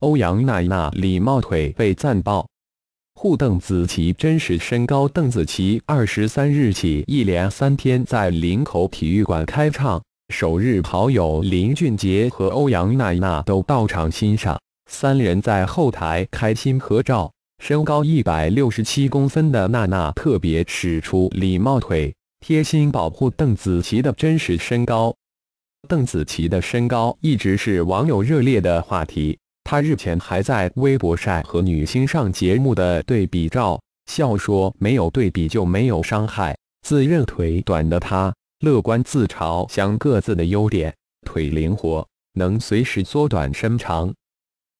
欧阳娜娜礼貌腿被赞爆，护邓紫棋真实身高。邓紫棋二十三日起一连三天在林口体育馆开唱，首日好友林俊杰和欧阳娜娜都到场欣赏，三人在后台开心合照。身高一百六十七公分的娜娜特别使出礼貌腿，贴心保护邓紫棋的真实身高。邓紫棋的身高一直是网友热烈的话题。他日前还在微博晒和女星上节目的对比照，笑说没有对比就没有伤害。自认腿短的他乐观自嘲，想各自的优点：腿灵活，能随时缩短身长。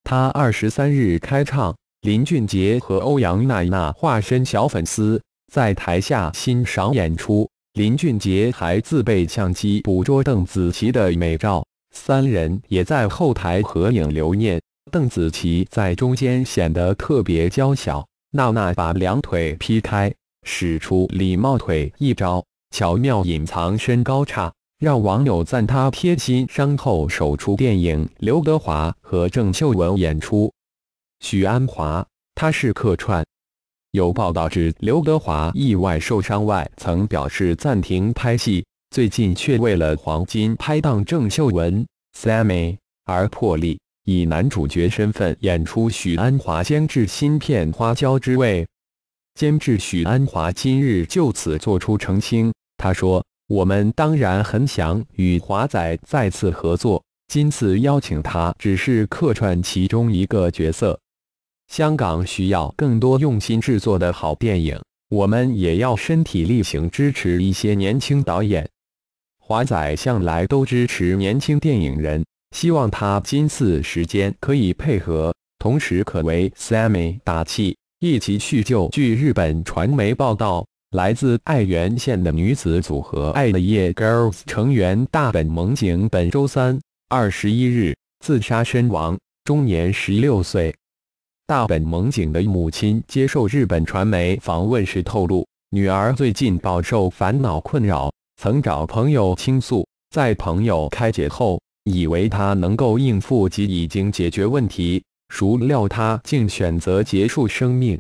他二十三日开唱，林俊杰和欧阳娜娜化身小粉丝，在台下欣赏演出。林俊杰还自备相机捕捉邓紫棋的美照，三人也在后台合影留念。邓紫棋在中间显得特别娇小，娜娜把两腿劈开，使出礼貌腿一招，巧妙隐藏身高差，让网友赞她贴心。伤后首出电影，刘德华和郑秀文演出，许安华他是客串。有报道指刘德华意外受伤外，曾表示暂停拍戏，最近却为了黄金拍档郑秀文 Sammy 而破例。以男主角身份演出，许鞍华监制新片《花椒之味》。监制许鞍华今日就此作出澄清，他说：“我们当然很想与华仔再次合作，今次邀请他只是客串其中一个角色。香港需要更多用心制作的好电影，我们也要身体力行支持一些年轻导演。华仔向来都支持年轻电影人。”希望他今次时间可以配合，同时可为 Sammy 打气，一起叙旧。据日本传媒报道，来自爱媛县的女子组合爱的夜 Girls 成员大本萌景本周三二十一日自杀身亡，终年十六岁。大本萌景的母亲接受日本传媒访问时透露，女儿最近饱受烦恼困扰，曾找朋友倾诉，在朋友开解后。以为他能够应付及已经解决问题，孰料他竟选择结束生命。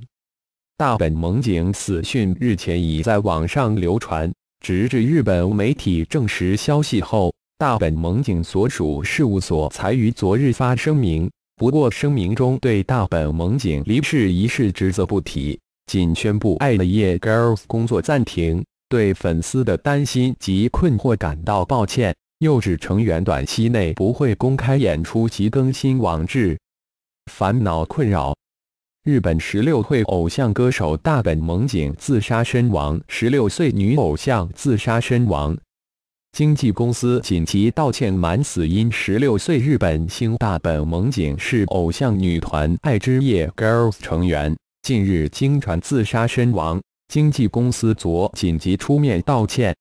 大本猛警死讯日前已在网上流传，直至日本媒体证实消息后，大本猛警所属事务所才于昨日发声明。不过声明中对大本猛警离世一事只责不提，仅宣布爱的夜 Girls 工作暂停，对粉丝的担心及困惑感到抱歉。幼稚成员短期内不会公开演出及更新网志。烦恼困扰。日本十六岁偶像歌手大本萌景自杀身亡。十六岁女偶像自杀身亡，经纪公司紧急道歉。满死因。十六岁日本星大本萌景是偶像女团爱之夜 Girls 成员，近日经传自杀身亡，经纪公司昨紧急出面道歉。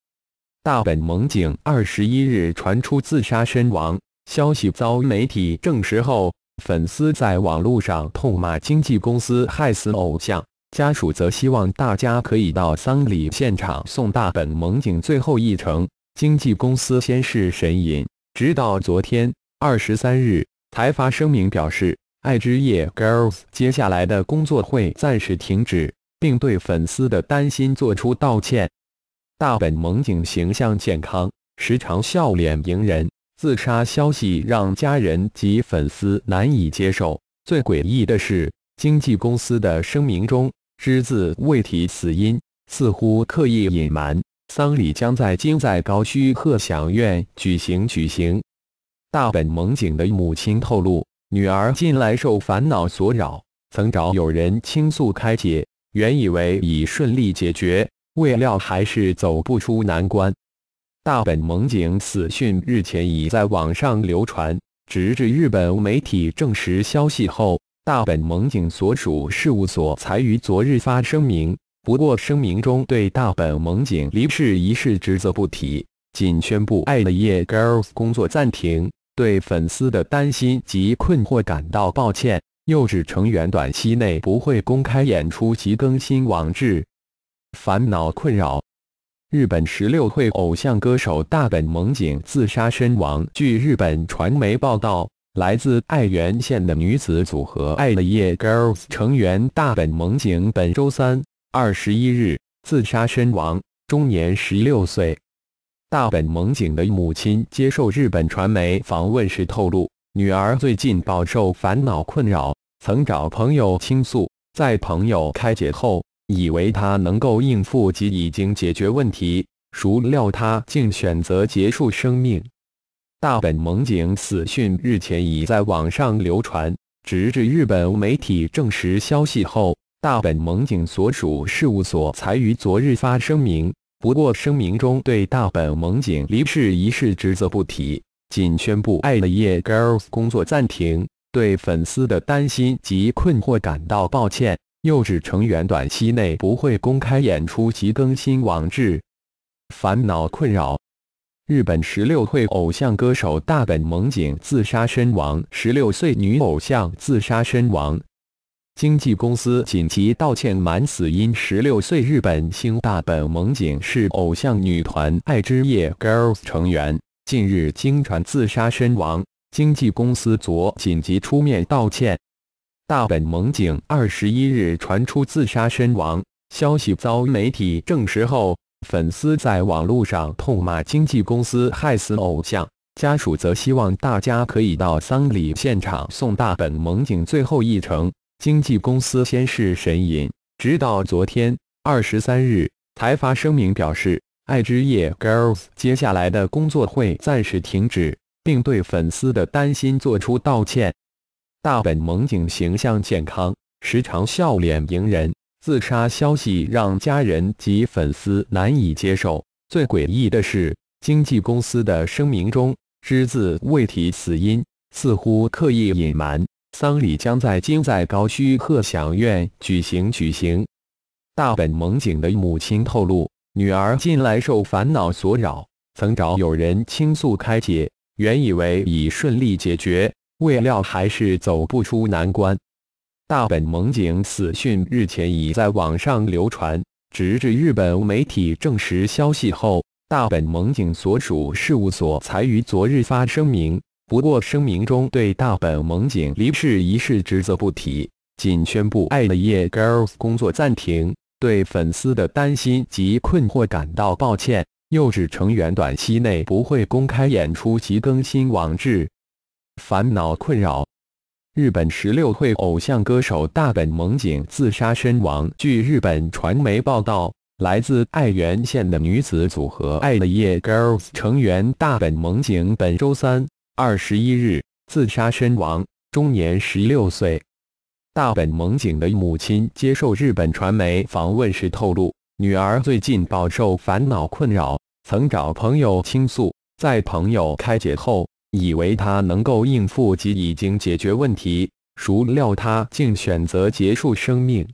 大本猛警二十一日传出自杀身亡消息，遭媒体证实后，粉丝在网络上痛骂经纪公司害死偶像。家属则希望大家可以到丧礼现场送大本猛警最后一程。经纪公司先是神隐，直到昨天二十三日才发声明表示，爱之夜 Girls 接下来的工作会暂时停止，并对粉丝的担心做出道歉。大本猛井形象健康，时常笑脸迎人。自杀消息让家人及粉丝难以接受。最诡异的是，经纪公司的声明中只字未提死因，似乎刻意隐瞒。丧礼将在京在高须鹤享院举行。举行。大本猛井的母亲透露，女儿近来受烦恼所扰，曾找友人倾诉开解，原以为已顺利解决。未料还是走不出难关。大本猛警死讯日前已在网上流传，直至日本媒体证实消息后，大本猛警所属事务所才于昨日发声明。不过声明中对大本猛警离世一事职责不提，仅宣布爱的夜 Girls 工作暂停，对粉丝的担心及困惑感到抱歉，又指成员短期内不会公开演出及更新网志。烦恼困扰，日本十六岁偶像歌手大本萌景自杀身亡。据日本传媒报道，来自爱媛县的女子组合爱的夜 Girls 成员大本萌景本周三二十一日自杀身亡，终年十六岁。大本萌景的母亲接受日本传媒访问时透露，女儿最近饱受烦恼困扰，曾找朋友倾诉，在朋友开解后。以为他能够应付及已经解决问题，孰料他竟选择结束生命。大本猛警死讯日前已在网上流传，直至日本媒体证实消息后，大本猛警所属事务所才于昨日发声明。不过声明中对大本猛警离世一事只字不提，仅宣布爱的夜 Girls 工作暂停，对粉丝的担心及困惑感到抱歉。幼稚成员短期内不会公开演出及更新网志。烦恼困扰。日本十六岁偶像歌手大本萌景自杀身亡。十六岁女偶像自杀身亡。经纪公司紧急道歉。满死因。十六岁日本星大本萌景是偶像女团爱之夜 Girls 成员，近日经传自杀身亡。经纪公司昨紧急出面道歉。大本猛井二十一日传出自杀身亡消息，遭媒体证实后，粉丝在网络上痛骂经纪公司害死偶像。家属则希望大家可以到丧礼现场送大本猛井最后一程。经纪公司先是神隐，直到昨天二十三日才发声明表示，爱之夜 Girls 接下来的工作会暂时停止，并对粉丝的担心做出道歉。大本猛井形象健康，时常笑脸迎人。自杀消息让家人及粉丝难以接受。最诡异的是，经纪公司的声明中只字未提死因，似乎刻意隐瞒。丧礼将在京在高须鹤响院举行。举行。大本猛井的母亲透露，女儿近来受烦恼所扰，曾找友人倾诉开解，原以为已顺利解决。未料还是走不出难关。大本猛警死讯日前已在网上流传，直至日本媒体证实消息后，大本猛警所属事务所才于昨日发声明。不过声明中对大本猛警离世一事只责不提，仅宣布爱乐夜 Girls 工作暂停，对粉丝的担心及困惑感到抱歉，又指成员短期内不会公开演出及更新网志。烦恼困扰，日本十六岁偶像歌手大本猛景自杀身亡。据日本传媒报道，来自爱媛县的女子组合爱的夜 Girls 成员大本猛景本周三二十一日自杀身亡，终年十六岁。大本猛景的母亲接受日本传媒访问时透露，女儿最近饱受烦恼困扰，曾找朋友倾诉，在朋友开解后。以为他能够应付及已经解决问题，孰料他竟选择结束生命。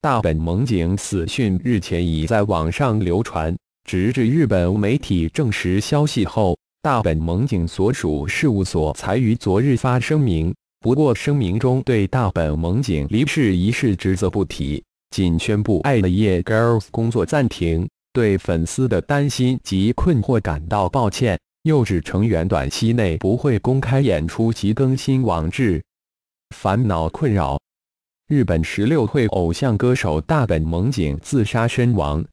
大本猛警死讯日前已在网上流传，直至日本媒体证实消息后，大本猛警所属事务所才于昨日发声明。不过声明中对大本猛警离世一事只字不提，仅宣布《爱的夜 Girls》工作暂停，对粉丝的担心及困惑感到抱歉。幼稚成员短期内不会公开演出及更新网志。烦恼困扰，日本十六岁偶像歌手大本猛景自杀身亡。